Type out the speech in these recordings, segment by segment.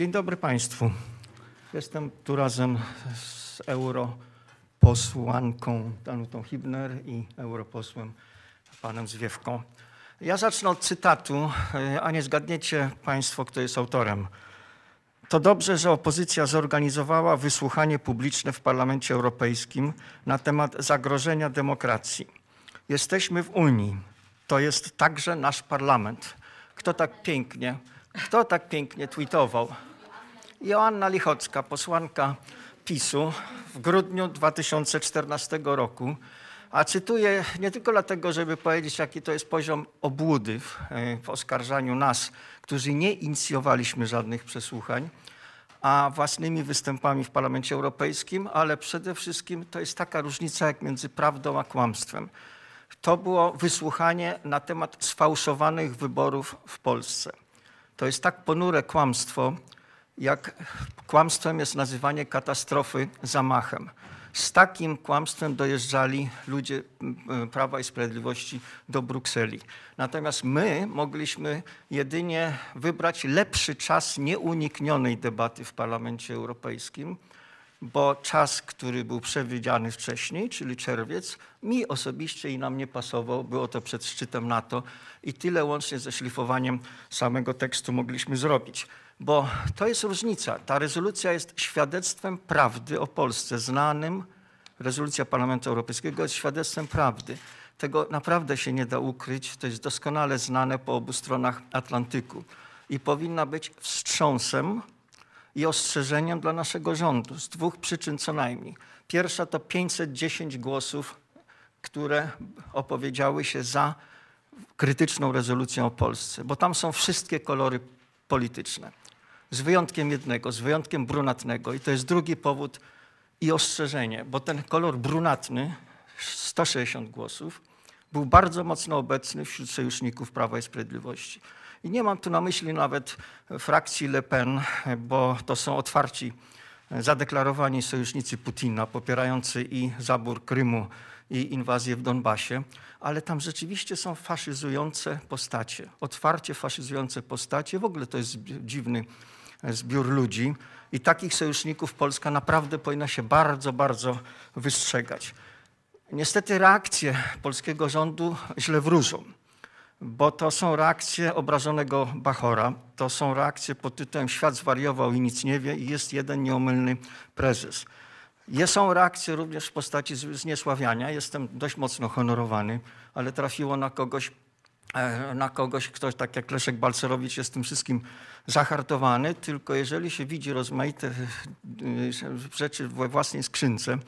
Dzień dobry Państwu. Jestem tu razem z europosłanką Danutą Hibner i europosłem panem Zwiewką. Ja zacznę od cytatu, e, a nie zgadniecie Państwo, kto jest autorem. To dobrze, że opozycja zorganizowała wysłuchanie publiczne w Parlamencie Europejskim na temat zagrożenia demokracji. Jesteśmy w Unii. To jest także nasz parlament. Kto tak pięknie, kto tak pięknie tweetował? Joanna Lichocka, posłanka PiSu w grudniu 2014 roku, a cytuję nie tylko dlatego, żeby powiedzieć, jaki to jest poziom obłudy w, e, w oskarżaniu nas, którzy nie inicjowaliśmy żadnych przesłuchań, a własnymi występami w Parlamencie Europejskim, ale przede wszystkim to jest taka różnica jak między prawdą a kłamstwem. To było wysłuchanie na temat sfałszowanych wyborów w Polsce. To jest tak ponure kłamstwo, jak kłamstwem jest nazywanie katastrofy zamachem. Z takim kłamstwem dojeżdżali ludzie Prawa i Sprawiedliwości do Brukseli. Natomiast my mogliśmy jedynie wybrać lepszy czas nieuniknionej debaty w Parlamencie Europejskim, bo czas, który był przewidziany wcześniej, czyli czerwiec, mi osobiście i nam nie pasował. Było to przed szczytem NATO i tyle łącznie ze szlifowaniem samego tekstu mogliśmy zrobić. Bo to jest różnica. Ta rezolucja jest świadectwem prawdy o Polsce, znanym. Rezolucja Parlamentu Europejskiego jest świadectwem prawdy. Tego naprawdę się nie da ukryć. To jest doskonale znane po obu stronach Atlantyku i powinna być wstrząsem i ostrzeżeniem dla naszego rządu z dwóch przyczyn co najmniej. Pierwsza to 510 głosów, które opowiedziały się za krytyczną rezolucją o Polsce, bo tam są wszystkie kolory polityczne. Z wyjątkiem jednego, z wyjątkiem brunatnego i to jest drugi powód i ostrzeżenie, bo ten kolor brunatny, 160 głosów, był bardzo mocno obecny wśród sojuszników Prawa i Sprawiedliwości. I nie mam tu na myśli nawet frakcji Le Pen, bo to są otwarci, e, zadeklarowani sojusznicy Putina, popierający i zabór Krymu, i inwazję w Donbasie, ale tam rzeczywiście są faszyzujące postacie, otwarcie faszyzujące postacie. W ogóle to jest dziwny e, zbiór ludzi i takich sojuszników Polska naprawdę powinna się bardzo, bardzo wystrzegać. Niestety reakcje polskiego rządu źle wróżą bo to są reakcje obrażonego Bachora. To są reakcje pod tytułem Świat zwariował i nic nie wie i jest jeden nieomylny prezes. Jest są reakcje również w postaci zniesławiania. Jestem dość mocno honorowany, ale trafiło na kogoś, e, na kogoś, ktoś tak jak Leszek Balcerowicz jest tym wszystkim zahartowany, tylko jeżeli się widzi rozmaite e, e, rzeczy we własnej skrzynce,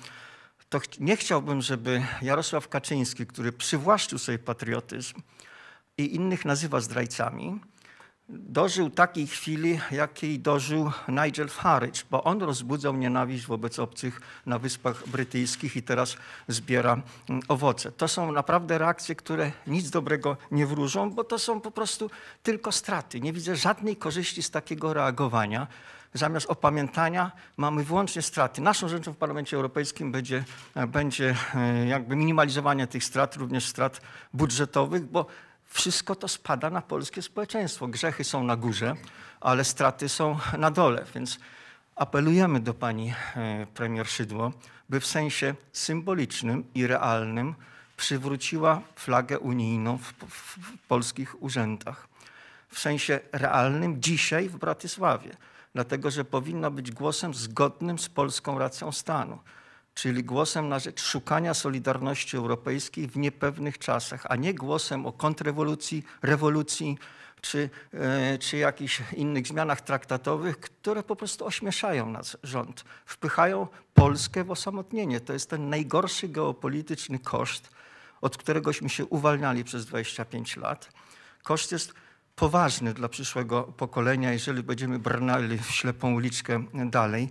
to nie chciałbym, żeby Jarosław Kaczyński, który przywłaszczył sobie patriotyzm, i innych nazywa zdrajcami, dożył takiej chwili, jakiej dożył Nigel Farage, bo on rozbudzał nienawiść wobec obcych na Wyspach Brytyjskich i teraz zbiera mm, owoce. To są naprawdę reakcje, które nic dobrego nie wróżą, bo to są po prostu tylko straty. Nie widzę żadnej korzyści z takiego reagowania. Zamiast opamiętania mamy wyłącznie straty. Naszą rzeczą w Parlamencie Europejskim będzie, e, będzie e, jakby minimalizowanie tych strat, również strat budżetowych, bo wszystko to spada na polskie społeczeństwo. Grzechy są na górze, ale straty są na dole. Więc apelujemy do pani e, premier Szydło, by w sensie symbolicznym i realnym przywróciła flagę unijną w, w, w polskich urzędach. W sensie realnym dzisiaj w Bratysławie, dlatego że powinna być głosem zgodnym z polską racją stanu czyli głosem na rzecz szukania solidarności europejskiej w niepewnych czasach, a nie głosem o kontrrewolucji, rewolucji czy, e, czy jakichś innych zmianach traktatowych, które po prostu ośmieszają nas rząd, wpychają Polskę w osamotnienie. To jest ten najgorszy geopolityczny koszt, od któregośmy się uwalniali przez 25 lat. Koszt jest poważny dla przyszłego pokolenia, jeżeli będziemy brnali w ślepą uliczkę dalej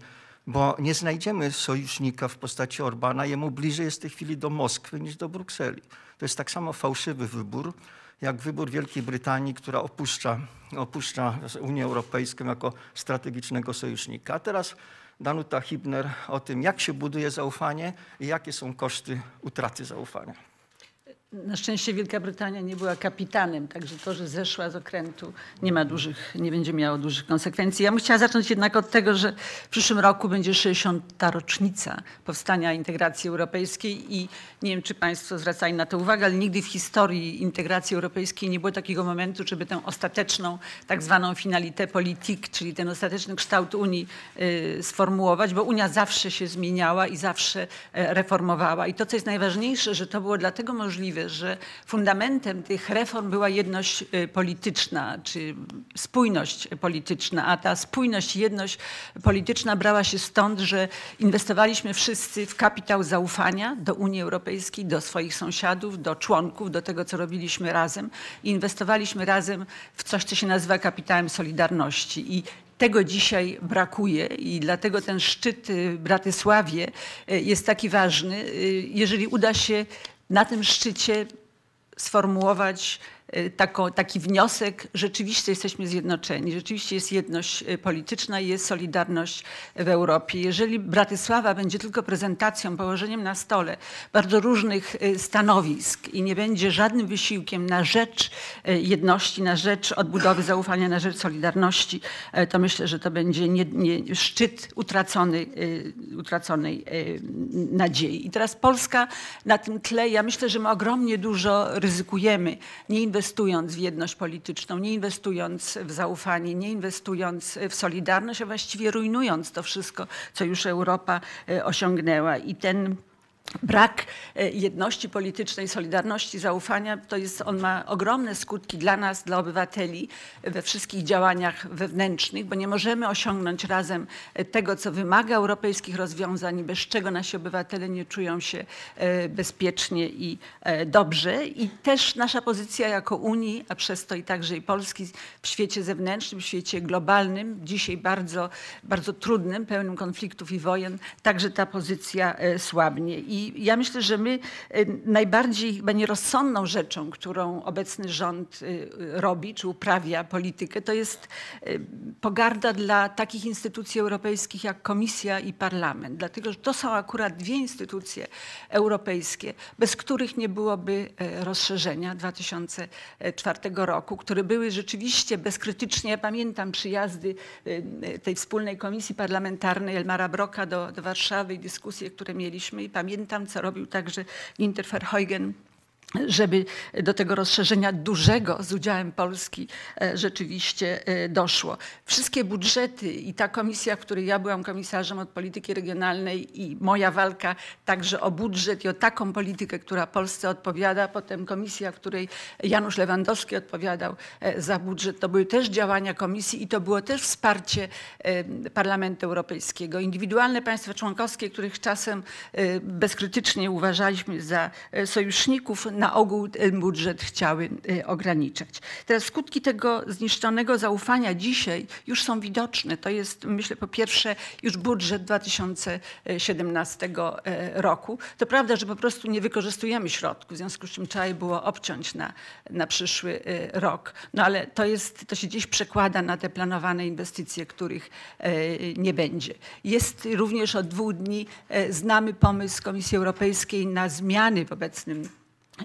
bo nie znajdziemy sojusznika w postaci Orbana. Jemu bliżej jest w tej chwili do Moskwy niż do Brukseli. To jest tak samo fałszywy wybór, jak wybór Wielkiej Brytanii, która opuszcza, opuszcza Unię Europejską jako strategicznego sojusznika. A teraz Danuta Hibner o tym, jak się buduje zaufanie i jakie są koszty utraty zaufania. Na szczęście Wielka Brytania nie była kapitanem, także to, że zeszła z okrętu, nie ma dużych, nie będzie miało dużych konsekwencji. Ja bym chciała zacząć jednak od tego, że w przyszłym roku będzie 60. rocznica powstania integracji europejskiej i nie wiem, czy Państwo zwracają na to uwagę, ale nigdy w historii integracji europejskiej nie było takiego momentu, żeby tę ostateczną, tak zwaną finalité politique, czyli ten ostateczny kształt Unii y, sformułować, bo Unia zawsze się zmieniała i zawsze e, reformowała. I to, co jest najważniejsze, że to było dlatego możliwe, uwagę, że fundamentem tych reform była jedność y, polityczna, czy spójność polityczna, a ta spójność, jedność polityczna brała się stąd, że inwestowaliśmy wszyscy w kapitał zaufania do Unii Europejskiej, do swoich sąsiadów, do członków, do tego, co robiliśmy razem. I inwestowaliśmy razem w coś, co się nazywa kapitałem solidarności. I tego dzisiaj brakuje i dlatego ten szczyt y, w Bratysławie y, jest taki ważny. Jeżeli uda się na tym szczycie sformułować Y, taką, taki wniosek, rzeczywiście jesteśmy zjednoczeni, rzeczywiście jest jedność y, polityczna i jest solidarność w Europie. Jeżeli Bratysława będzie tylko prezentacją, położeniem na stole bardzo różnych y, stanowisk i nie będzie żadnym wysiłkiem na rzecz jedności, na rzecz odbudowy zaufania, na rzecz solidarności, to myślę, że to będzie nie, nie, szczyt utraconej, utraconej nadziei. I teraz Polska na tym tle, ja myślę, że my ogromnie dużo ryzykujemy, nie inwestujemy inwestując w jedność polityczną, nie inwestując w zaufanie, nie inwestując w solidarność, a właściwie rujnując to wszystko, co już Europa e, osiągnęła. I ten brak e, jedności politycznej, solidarności, zaufania, to jest, on ma ogromne skutki dla nas, dla obywateli we wszystkich działaniach wewnętrznych, bo nie możemy osiągnąć razem e, tego, co wymaga europejskich rozwiązań, bez czego nasi obywatele nie czują się e, bezpiecznie i dobrze. I też nasza pozycja jako Unii, a przez to i także i Polski w świecie zewnętrznym, w świecie globalnym, dzisiaj bardzo, bardzo trudnym, pełnym konfliktów i wojen, także ta pozycja słabnie. I i ja myślę, że my e, najbardziej chyba nierozsądną rzeczą, którą obecny rząd e, robi czy uprawia politykę, to jest e, pogarda dla takich instytucji europejskich jak Komisja i Parlament. Dlatego, że to są akurat dwie instytucje europejskie, bez których nie byłoby rozszerzenia 2004 roku, które były rzeczywiście bezkrytycznie. Ja pamiętam przyjazdy tej wspólnej komisji parlamentarnej Elmara Broka do, do Warszawy i dyskusje, które mieliśmy i pamiętam, pamiętam, co robił także Ginter Verheugen żeby do tego rozszerzenia dużego z udziałem Polski e, rzeczywiście e, doszło. Wszystkie budżety i ta komisja, w której ja byłam komisarzem od polityki regionalnej i moja walka także o budżet i o taką politykę, która Polsce odpowiada, potem komisja, w której Janusz Lewandowski odpowiadał e, za budżet, to były też działania komisji i to było też wsparcie Parlamentu Europejskiego. Indywidualne państwa członkowskie, których czasem bezkrytycznie uważaliśmy za sojuszników, na ogół ten budżet chciały y, ograniczać. Teraz skutki tego zniszczonego zaufania dzisiaj już są widoczne. To jest, myślę, po pierwsze już budżet 2017 e, roku. To prawda, że po prostu nie wykorzystujemy środków, w związku z czym trzeba je było obciąć na, na przyszły e, rok. No ale to, jest, to się gdzieś przekłada na te planowane inwestycje, których e, nie będzie. Jest również od dwóch dni, znamy pomysł Komisji Europejskiej na zmiany w obecnym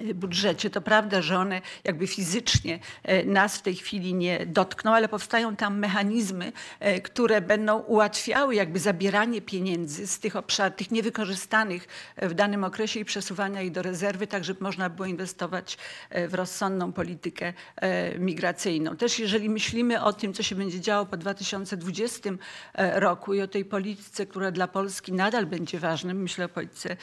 E, budżecie. To prawda, że one jakby fizycznie e, nas w tej chwili nie dotkną, ale powstają tam mechanizmy, e, które będą ułatwiały jakby zabieranie pieniędzy z tych obszarów, tych niewykorzystanych w danym okresie i przesuwania ich do rezerwy, tak żeby można było inwestować w rozsądną politykę migracyjną. Też jeżeli myślimy o tym, co się będzie działo po 2020 roku i o tej polityce, która dla Polski nadal będzie ważnym, myślę o polityce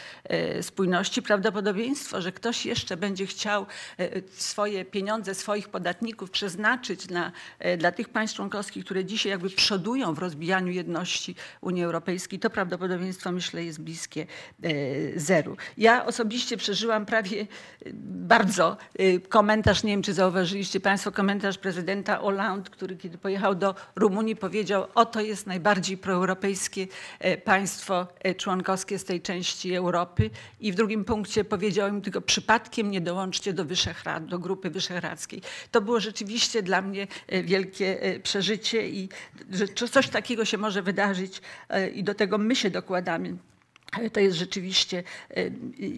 spójności, prawdopodobieństwo, że ktoś jest jeszcze będzie chciał e, swoje pieniądze swoich podatników przeznaczyć na, e, dla tych państw członkowskich, które dzisiaj jakby przodują w rozbijaniu jedności Unii Europejskiej, to prawdopodobieństwo myślę jest bliskie e, zeru. Ja osobiście przeżyłam prawie bardzo komentarz, nie wiem czy zauważyliście Państwo, komentarz prezydenta Hollande, który kiedy pojechał do Rumunii powiedział, oto jest najbardziej proeuropejskie państwo członkowskie z tej części Europy i w drugim punkcie powiedział im tylko przypadkiem, przypadkiem nie dołączcie do Wyszehrad, do grupy wyszehradzkiej. To było rzeczywiście dla mnie e, wielkie e, przeżycie i że coś takiego się może wydarzyć e, i do tego my się dokładamy ale to jest rzeczywiście e,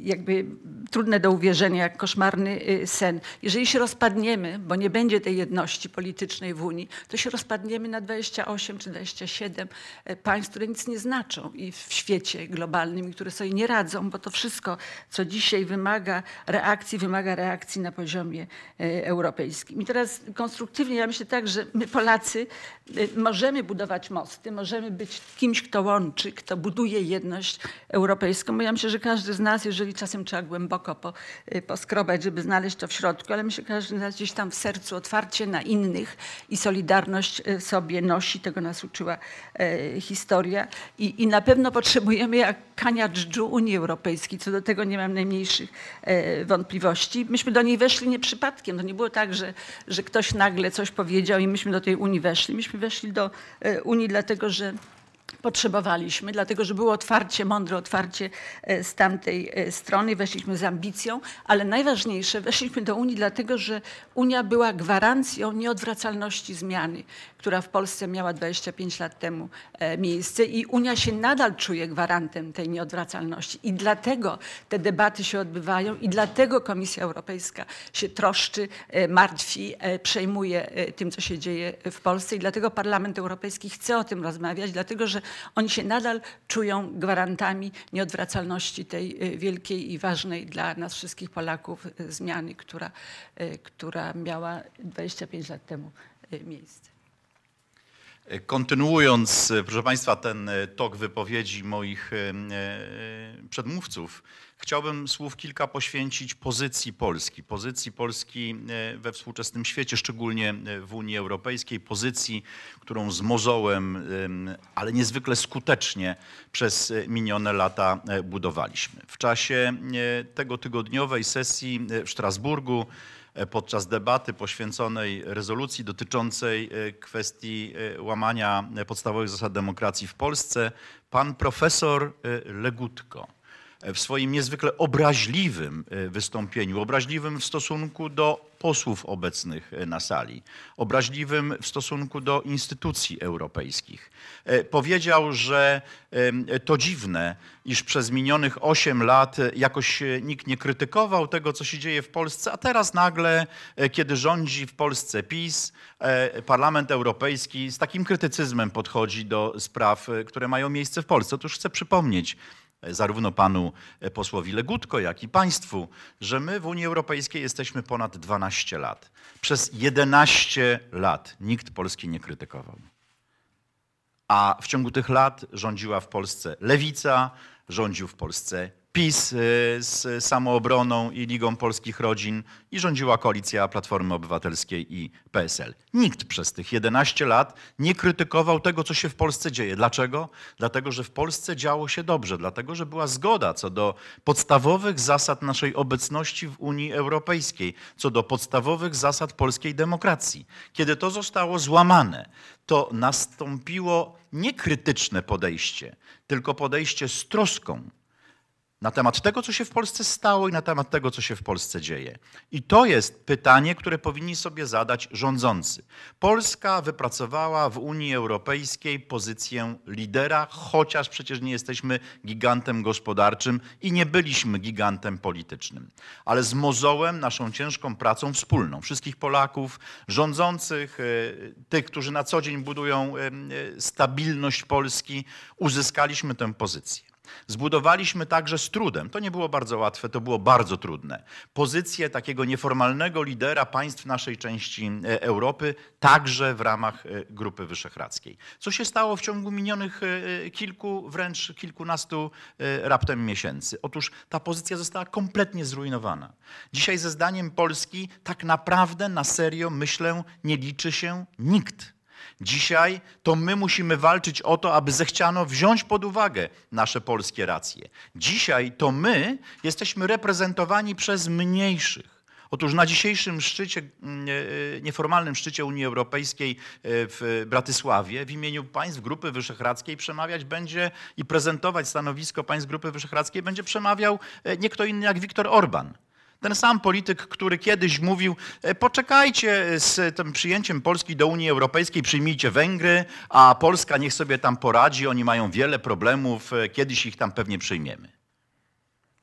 jakby trudne do uwierzenia, jak koszmarny e, sen. Jeżeli się rozpadniemy, bo nie będzie tej jedności politycznej w Unii, to się rozpadniemy na 28 czy 27 e, państw, które nic nie znaczą i w świecie globalnym, i które sobie nie radzą, bo to wszystko, co dzisiaj wymaga reakcji, wymaga reakcji na poziomie europejskim. I teraz konstruktywnie ja myślę tak, że my Polacy możemy budować mosty, możemy być kimś, kto łączy, kto buduje jedność europejską, bo ja myślę, że każdy z nas, jeżeli czasem trzeba głęboko po, y, poskrobać, żeby znaleźć to w środku, ale myślę, że każdy z nas gdzieś tam w sercu otwarcie na innych i solidarność y, sobie nosi, tego nas uczyła y, historia I, i na pewno potrzebujemy jak kania dżdżu Unii Europejskiej, co do tego nie mam najmniejszych wątpliwości. Myśmy do niej weszli nie przypadkiem, to nie było tak, że, że ktoś nagle coś powiedział i myśmy do tej Unii weszli. Myśmy weszli do Unii dlatego, że potrzebowaliśmy, dlatego że było otwarcie, mądre otwarcie e, z tamtej e, strony. Weszliśmy z ambicją, ale najważniejsze, weszliśmy do Unii dlatego, że Unia była gwarancją nieodwracalności zmiany, która w Polsce miała 25 lat temu e, miejsce i Unia się nadal czuje gwarantem tej nieodwracalności. I dlatego te debaty się odbywają i dlatego Komisja Europejska się troszczy, martwi, przejmuje tym, co się dzieje w Polsce i dlatego Parlament Europejski chce o tym rozmawiać, dlatego że oni się nadal czują gwarantami nieodwracalności tej y, wielkiej i ważnej dla nas wszystkich Polaków y, zmiany, która, y, która miała 25 lat temu miejsce. E, kontynuując, e, proszę Państwa, ten e, tok wypowiedzi moich przedmówców, chciałbym słów kilka poświęcić pozycji Polski, pozycji Polski we współczesnym świecie, szczególnie w Unii Europejskiej, pozycji, którą z mozołem, ale niezwykle skutecznie przez minione lata budowaliśmy. W czasie tego tygodniowej sesji w Strasburgu E, podczas debaty poświęconej rezolucji dotyczącej e, kwestii e, łamania podstawowych zasad demokracji w Polsce pan profesor Legutko w swoim niezwykle obraźliwym e, wystąpieniu, obraźliwym w stosunku do posłów obecnych e, na sali, obraźliwym w stosunku do instytucji europejskich. E, powiedział, że to dziwne, iż przez minionych 8 lat jakoś nikt nie krytykował tego, co się dzieje w Polsce, a teraz nagle, kiedy rządzi w Polsce PiS, Parlament Europejski z takim krytycyzmem podchodzi do spraw, które mają miejsce w Polsce. Otóż chcę przypomnieć, zarówno panu e, posłowi Legutko, jak i państwu, że my w Unii Europejskiej jesteśmy ponad 12 lat. Przez 11 lat nikt Polski nie krytykował. A w ciągu tych lat rządziła w Polsce lewica, rządził w Polsce PiS y, z Samoobroną i Ligą Polskich Rodzin i rządziła koalicja Platformy Obywatelskiej i PSL. Nikt przez tych 11 lat nie krytykował tego, co się w Polsce dzieje. Dlaczego? Dlatego, że w Polsce działo się dobrze, dlatego, że była zgoda co do podstawowych zasad naszej obecności w Unii Europejskiej, co do podstawowych zasad polskiej demokracji. Kiedy to zostało złamane, to nastąpiło nie krytyczne podejście, tylko podejście z troską na temat tego, co się w Polsce stało i na temat tego, co się w Polsce dzieje. I to jest pytanie, które powinni sobie zadać rządzący. Polska wypracowała w Unii Europejskiej pozycję lidera, chociaż przecież nie jesteśmy gigantem gospodarczym i nie byliśmy gigantem politycznym, ale z mozołem, naszą ciężką pracą wspólną wszystkich Polaków, rządzących, e, tych, którzy na co dzień budują e, stabilność Polski, uzyskaliśmy tę pozycję. Zbudowaliśmy także z trudem, to nie było bardzo łatwe, to było bardzo trudne, pozycję takiego nieformalnego lidera państw naszej części e, Europy, także w ramach e, Grupy Wyszehradzkiej. Co się stało w ciągu minionych e, kilku, wręcz kilkunastu raptem miesięcy? Otóż ta pozycja została kompletnie zrujnowana. Dzisiaj ze zdaniem Polski tak naprawdę na serio, myślę, nie liczy się nikt. Dzisiaj to my musimy walczyć o to, aby zechciano wziąć pod uwagę nasze polskie racje. Dzisiaj to my jesteśmy reprezentowani przez mniejszych. Otóż na dzisiejszym szczycie, mm, y, nieformalnym szczycie Unii Europejskiej y, w Bratysławie w imieniu państw Grupy Wyszehradzkiej przemawiać będzie i prezentować stanowisko państw Grupy Wyszehradzkiej będzie przemawiał y, nie kto inny jak Viktor Orban. Ten sam polityk, który kiedyś mówił, e, poczekajcie z tym przyjęciem Polski do Unii Europejskiej, przyjmijcie Węgry, a Polska niech sobie tam poradzi, oni mają wiele problemów, e, kiedyś ich tam pewnie przyjmiemy.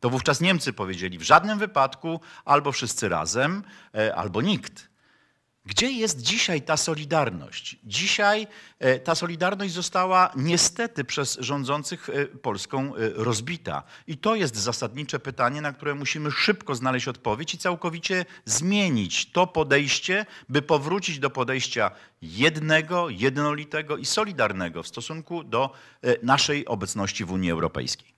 To wówczas Niemcy powiedzieli, w żadnym wypadku albo wszyscy razem, e, albo nikt. Gdzie jest dzisiaj ta solidarność? Dzisiaj e, ta solidarność została niestety przez rządzących e, Polską e, rozbita. I to jest zasadnicze pytanie, na które musimy szybko znaleźć odpowiedź i całkowicie zmienić to podejście, by powrócić do podejścia jednego, jednolitego i solidarnego w stosunku do naszej obecności w Unii Europejskiej.